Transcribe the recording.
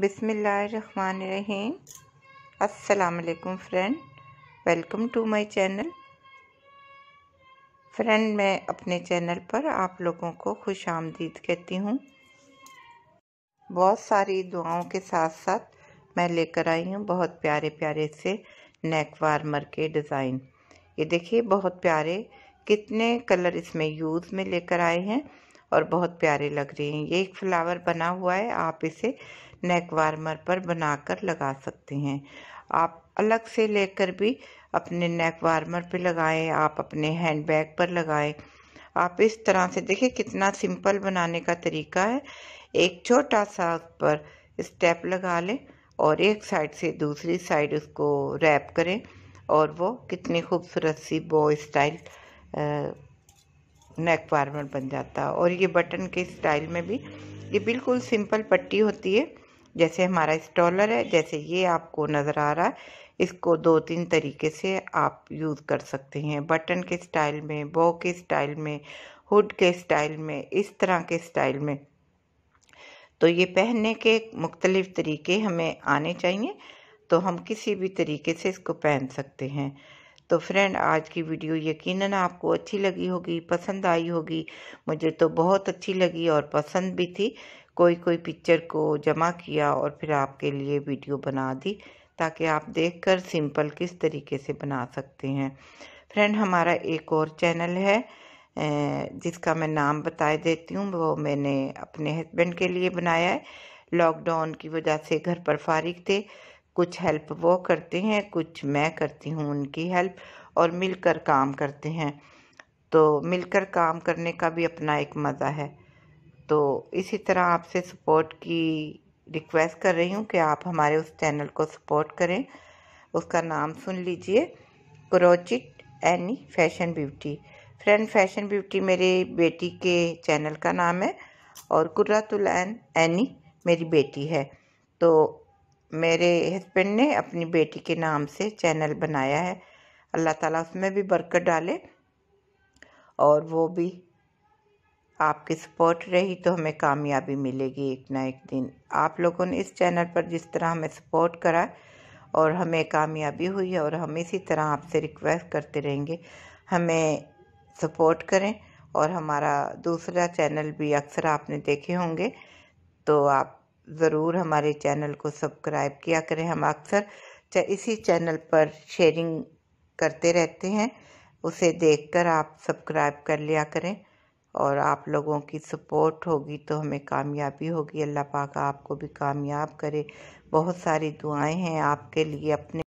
रही असलकुम friend welcome to my channel friend मैं अपने चैनल पर आप लोगों को खुश आमदीद कहती हूँ बहुत सारी दुआओं के साथ साथ मैं लेकर आई हूँ बहुत प्यारे प्यारे से नेक वार्मर के डिज़ाइन ये देखिए बहुत प्यारे कितने कलर इसमें यूज़ में लेकर आए हैं और बहुत प्यारे लग रहे हैं ये एक फ्लावर बना हुआ है आप इसे नेक वार्मर पर बनाकर लगा सकते हैं आप अलग से लेकर भी अपने नेक वार्मर पर लगाएं आप अपने हैंड बैग पर लगाएं आप इस तरह से देखें कितना सिंपल बनाने का तरीका है एक छोटा सा पर स्टेप लगा लें और एक साइड से दूसरी साइड उसको रैप करें और वो कितनी खूबसूरत सी बो स्टाइल नेक वार्मर बन जाता है और ये बटन के स्टाइल में भी ये बिल्कुल सिंपल पट्टी होती है जैसे हमारा स्टॉलर है जैसे ये आपको नज़र आ रहा है इसको दो तीन तरीके से आप यूज़ कर सकते हैं बटन के स्टाइल में बो के स्टाइल में हुड के स्टाइल में इस तरह के स्टाइल में तो ये पहनने के मुख्तलिफ़ तरीके हमें आने चाहिए तो हम किसी भी तरीके से इसको पहन सकते हैं तो फ्रेंड आज की वीडियो यकीनन आपको अच्छी लगी होगी पसंद आई होगी मुझे तो बहुत अच्छी लगी और पसंद भी थी कोई कोई पिक्चर को जमा किया और फिर आपके लिए वीडियो बना दी ताकि आप देखकर सिंपल किस तरीके से बना सकते हैं फ्रेंड हमारा एक और चैनल है जिसका मैं नाम बता देती हूँ वो मैंने अपने हस्बैंड के लिए बनाया है लॉकडाउन की वजह से घर पर फारिग थे कुछ हेल्प वो करते हैं कुछ मैं करती हूँ उनकी हेल्प और मिलकर काम करते हैं तो मिलकर काम करने का भी अपना एक मज़ा है तो इसी तरह आपसे सपोर्ट की रिक्वेस्ट कर रही हूँ कि आप हमारे उस चैनल को सपोर्ट करें उसका नाम सुन लीजिए crochet any fashion beauty friend fashion beauty मेरे बेटी के चैनल का नाम है और कुर्रातुलैन एनी e मेरी बेटी है तो मेरे हस्बैंड ने अपनी बेटी के नाम से चैनल बनाया है अल्लाह ताला उसमें भी बरकत डाले और वो भी आपकी सपोर्ट रही तो हमें कामयाबी मिलेगी एक ना एक दिन आप लोगों ने इस चैनल पर जिस तरह हमें सपोर्ट करा और हमें कामयाबी हुई है और हम इसी तरह आपसे रिक्वेस्ट करते रहेंगे हमें सपोर्ट करें और हमारा दूसरा चैनल भी अक्सर आपने देखे होंगे तो आप ज़रूर हमारे चैनल को सब्सक्राइब किया करें हम अक्सर इसी चैनल पर शेयरिंग करते रहते हैं उसे देखकर आप सब्सक्राइब कर लिया करें और आप लोगों की सपोर्ट होगी तो हमें कामयाबी होगी अल्लाह पाक आपको भी कामयाब करे बहुत सारी दुआएं हैं आपके लिए अपने